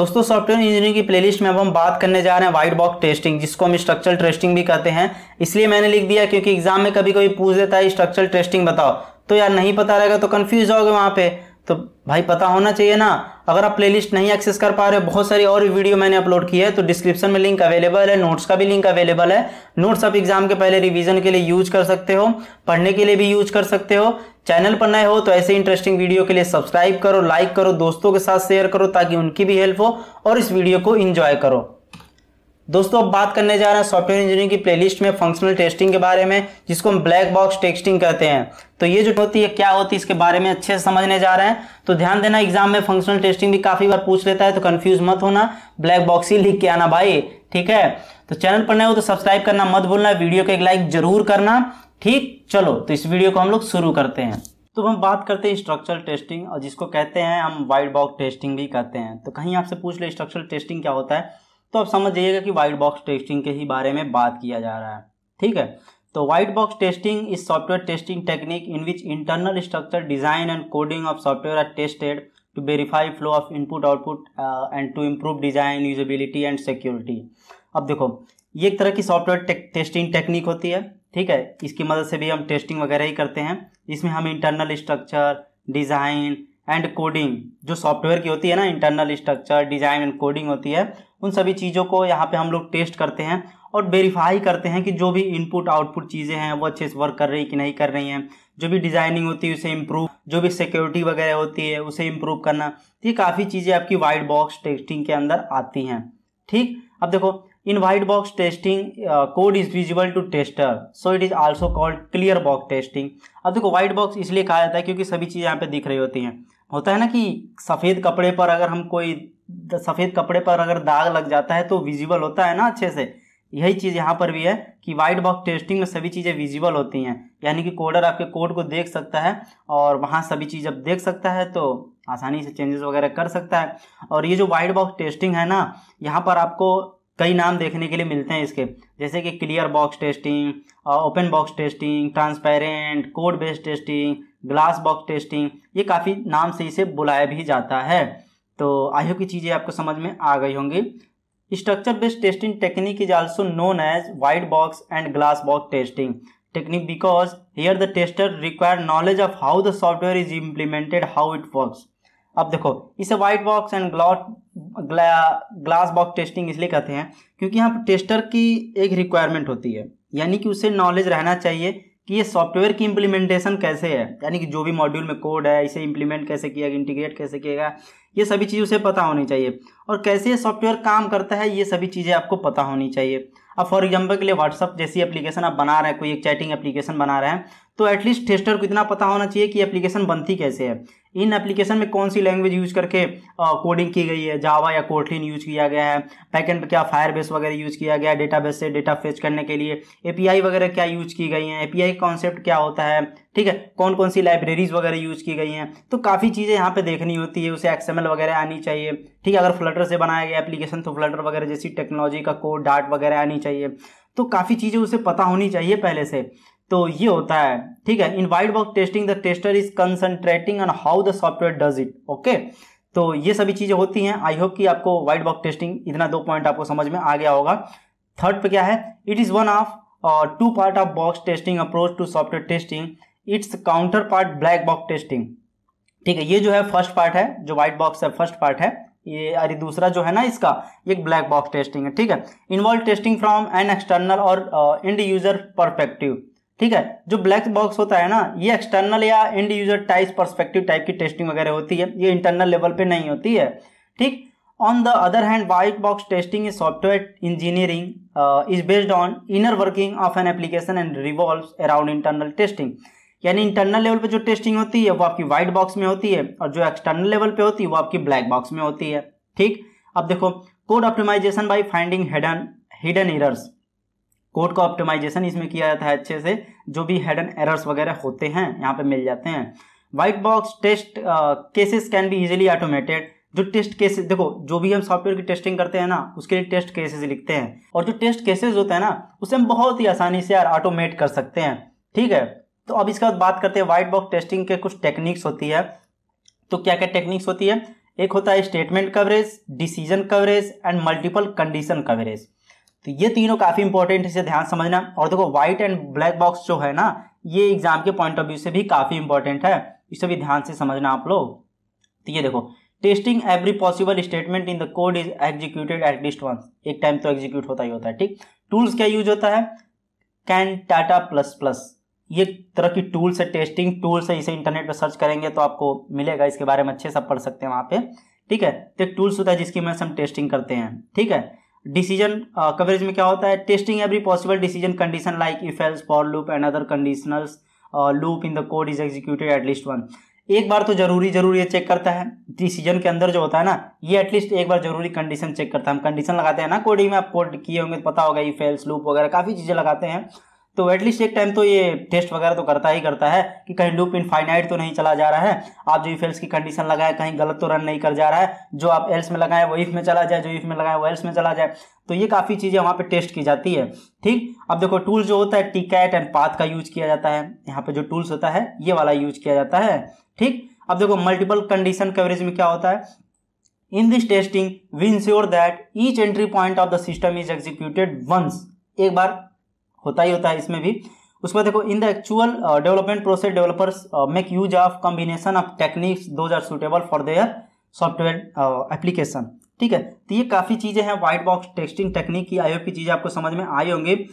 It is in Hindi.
दोस्तों सॉफ्टवेयर इंजीनियरिंग की प्लेलिस्ट में अब हम बात करने जा रहे हैं व्हाइट बॉक्स टेस्टिंग जिसको हम स्ट्रक्चरल टेस्टिंग भी कहते हैं इसलिए मैंने लिख दिया क्योंकि एग्जाम में कभी कभी पूछ देता है स्ट्रक्चरल टेस्टिंग बताओ तो यार नहीं पता रहेगा तो कन्फ्यूज होगा वहाँ पे तो भाई पता होना चाहिए ना अगर आप प्लेलिस्ट नहीं एक्सेस कर पा रहे हो बहुत सारी और वीडियो मैंने अपलोड की है तो डिस्क्रिप्शन में लिंक अवेलेबल है नोट्स का भी लिंक अवेलेबल है नोट्स आप एग्जाम के पहले रिवीजन के लिए यूज कर सकते हो पढ़ने के लिए भी यूज कर सकते हो चैनल पर नए हो तो ऐसे इंटरेस्टिंग वीडियो के लिए सब्सक्राइब करो लाइक करो दोस्तों के साथ शेयर करो ताकि उनकी भी हेल्प हो और इस वीडियो को इंजॉय करो दोस्तों अब बात करने जा रहे हैं सॉफ्टवेयर इंजीनियरिंग की प्लेलिस्ट में फंक्शनल टेस्टिंग के बारे में जिसको हम ब्लैक बॉक्स टेस्टिंग कहते हैं तो ये जो होती है क्या होती है इसके बारे में अच्छे से समझने जा रहे हैं तो ध्यान देना एग्जाम में फंक्शनल टेस्टिंग भी काफ़ी बार पूछ लेता है तो कन्फ्यूज मत होना ब्लैक बॉक्स ही लिख के आना भाई ठीक है तो चैनल पर नए हो तो सब्सक्राइब करना मत भूलना वीडियो को एक लाइक जरूर करना ठीक चलो तो इस वीडियो को हम लोग शुरू करते हैं तो हम बात करते हैं स्ट्रक्चरल टेस्टिंग और जिसको कहते हैं हम वाइट बॉक्स टेस्टिंग भी कहते हैं तो कहीं आपसे पूछ ले स्ट्रक्चरल टेस्टिंग क्या होता है तो आप समझ जाइएगा कि वाइट बॉक्स टेस्टिंग के ही बारे में बात किया जा रहा है ठीक है तो white box testing is software testing technique in which internal structure design and coding of software are tested to verify flow of input output and to improve design usability and security अब देखो ये एक तरह की सॉफ्टवेयर टेस्टिंग टेक्निक होती है ठीक है इसकी मदद से भी हम टेस्टिंग वगैरह ही करते हैं इसमें हम internal structure design and coding जो सॉफ्टवेयर की होती है ना internal structure design and coding होती है उन सभी चीज़ों को यहाँ पे हम लोग टेस्ट करते हैं और वेरीफाई करते हैं कि जो भी इनपुट आउटपुट चीज़ें हैं वो अच्छे से वर्क कर रही कि नहीं कर रही हैं जो भी डिज़ाइनिंग होती है उसे इम्प्रूव जो भी सिक्योरिटी वगैरह होती है उसे इम्प्रूव करना ये काफ़ी चीज़ें आपकी वाइट बॉक्स टेस्टिंग के अंदर आती हैं ठीक अब देखो in white box testing code is visible to tester so it is also called clear box testing अब देखो वाइट बॉक्स इसलिए कहा जाता है क्योंकि सभी चीज़ें यहाँ पे दिख रही होती हैं होता है ना कि सफ़ेद कपड़े पर अगर हम कोई सफ़ेद कपड़े पर अगर दाग लग जाता है तो विजिबल होता है ना अच्छे से यही चीज़ यहाँ पर भी है कि वाइट बॉक्स टेस्टिंग में सभी चीज़ें विजिबल होती हैं यानी कि कोडर आपके कोड को देख सकता है और वहाँ सभी चीज़ जब देख सकता है तो आसानी से चेंजेस वगैरह कर सकता है और ये जो वाइट बॉक्स टेस्टिंग है ना यहाँ पर आपको कई नाम देखने के लिए मिलते हैं इसके जैसे कि clear box testing open box testing transparent code based testing glass box testing ये काफ़ी नाम से इसे बुलाया भी जाता है तो आई होप की चीज़ें आपको समझ में आ गई होंगी structure based testing technique is also known as white box and glass box testing technique because here the tester require knowledge of how the software is implemented how it works अब देखो इसे white box and glass box testing इसलिए कहते हैं क्योंकि यहाँ पर टेस्टर की एक रिक्वायरमेंट होती है यानी कि उसे नॉलेज रहना चाहिए कि ये सॉफ्टवेयर की इम्प्लीमेंटेशन कैसे है यानी कि जो भी मॉड्यूल में कोड है इसे इम्प्लीमेंट कैसे किया गया इंटीग्रेट कैसे किया गया ये सभी चीज़ उसे पता होनी चाहिए और कैसे सॉफ्टवेयर काम करता है ये सभी चीज़ें आपको पता होनी चाहिए अब फॉर एग्जाम्पल के लिए व्हाट्सअप जैसी एप्लीकेशन आप बना रहे हैं कोई एक चैटिंग एप्लीकेशन बना रहे हैं तो एटलीस्ट टेस्टर को इतना पता होना चाहिए कि एप्लीकेशन बनती कैसे है इन एप्लीकेशन में कौन सी लैंग्वेज यूज करके कोडिंग की गई है जावा या कोटलिन यूज किया गया है पैकेंड पर क्या फायर बेस वगैरह यूज किया गया है बेस से डेटा फेच करने के लिए एपीआई वगैरह क्या यूज की गई हैं एपीआई कॉन्सेप्ट क्या होता है ठीक है कौन कौन सी लाइब्रेरीज वगैरह यूज की गई हैं तो काफ़ी चीज़ें यहाँ पे देखनी होती है उसे एक्सएमएल वगैरह आनी चाहिए ठीक है अगर फ्लटर से बनाया गया एप्लीकेशन तो फ्लटर वगैरह जैसी टेक्नोलॉजी का कोड डाट वगैरह आनी चाहिए तो काफ़ी चीज़ें उसे पता होनी चाहिए पहले से तो ये होता है ठीक है in wide box testing the tester is concentrating on how the software does it okay तो ये सभी चीज़ें होती हैं आई होप कि आपको वाइड बॉक्स टेस्टिंग इतना दो पॉइंट आपको समझ में आ गया होगा थर्ड पे क्या है it is one of two part of box testing approach to software testing it's counterpart black box testing ठीक है ये जो है फर्स्ट पार्ट है जो व्हाइट बॉक्स है फर्स्ट पार्ट है ये अरे दूसरा जो है ना इसका एक ब्लैक बॉक्स टेस्टिंग है ठीक है involve testing from an external और एंड यूजर परस्पेक्टिव ठीक है जो ब्लैक बॉक्स होता है ना ये एक्सटर्नल या end user type perspective type की टेस्टिंग वगैरह होती है ये इंटरनल लेवल पे नहीं होती है ठीक on the other hand white box testing is software engineering is based on inner working of an application and revolve around internal testing यानी इंटरनल लेवल पे जो टेस्टिंग होती है वो आपकी व्हाइट बॉक्स में होती है और जो एक्सटर्नल लेवल पे होती है वो आपकी ब्लैक बॉक्स में होती है ठीक अब देखो code optimization by finding hidden hidden errors code का ऑप्टिमाइजेशन इसमें किया जाता है अच्छे से जो भी हेडन एरर्स वगैरह होते हैं यहाँ पे मिल जाते हैं white box test cases can be easily automated जो टेस्ट केसेस देखो जो भी हम सॉफ्टवेयर की टेस्टिंग करते हैं ना उसके लिए टेस्ट केसेस लिखते हैं और जो टेस्ट केसेस होते हैं ना उसे हम बहुत ही आसानी से यार ऑटोमेट कर सकते हैं ठीक है तो अब इसके बाद बात करते हैं व्हाइट बॉक्स टेस्टिंग के कुछ टेक्निक्स होती है तो क्या क्या टेक्निक्स होती है एक होता है statement coverage decision coverage and multiple condition coverage तो ये तीनों काफ़ी इंपॉर्टेंट इसे ध्यान समझना और देखो व्हाइट एंड ब्लैक बॉक्स जो है ना ये एग्जाम के पॉइंट ऑफ व्यू से भी काफ़ी इंपॉर्टेंट है इसे भी ध्यान से समझना आप लोग तो ये देखो testing every possible statement in the code is executed at least once एक टाइम तो एग्जीक्यूट होता ही होता है ठीक टूल्स क्या यूज होता है कैन टाटा प्लस प्लस ये तरह की टूल्स है टेस्टिंग टूल्स है इसे इंटरनेट पर सर्च करेंगे तो आपको मिलेगा इसके बारे में अच्छे से पढ़ सकते हैं वहाँ पे ठीक है तो एक टूल्स होता है जिसकी मदद से हम टेस्टिंग करते हैं ठीक है डिसीजन कवरेज में क्या होता है testing every possible decision condition like if else for loop and other conditionals loop in the code is executed at least one एक बार तो जरूरी जरूर ये चेक करता है डिसीजन के अंदर जो होता है ना ये एटलीस्ट एक बार जरूरी कंडीशन चेक करता है हम कंडीशन लगाते हैं ना कोडिंग में आप कोड किए होंगे तो पता होगा ये फेल्स लूप वगैरह काफ़ी चीज़ें लगाते हैं तो एटलीस्ट एक टाइम तो ये टेस्ट वगैरह तो करता ही करता है कि कहीं लूप इनफाइनाइट तो नहीं चला जा रहा है आप जो इफ एल्स की कंडीशन लगाए कहीं गलत तो रन नहीं कर जा रहा है जो आप एल्स में लगाए वो इफ में चला जाए जो इफ में लगाए वो एल्स में चला जाए तो ये काफ़ी चीज़ें वहाँ पे टेस्ट की जाती है ठीक अब देखो टूल जो होता है टी कैट एंड पाथ का यूज किया जाता है यहाँ पे जो टूल्स होता है ये वाला यूज किया जाता है ठीक अब देखो मल्टीपल कंडीशन कवरेज में क्या होता है in this testing we ensure that each entry point of the system is executed once एक बार होता ही होता है इसमें भी उसमें देखो in the actual development process developers make use of combination of techniques those are suitable for their software application ठीक है तो ये काफ़ी चीज़ें हैं वाइट बॉक्स टेस्टिंग टेक्निक की आई की चीज़ें आपको समझ में आई होंगी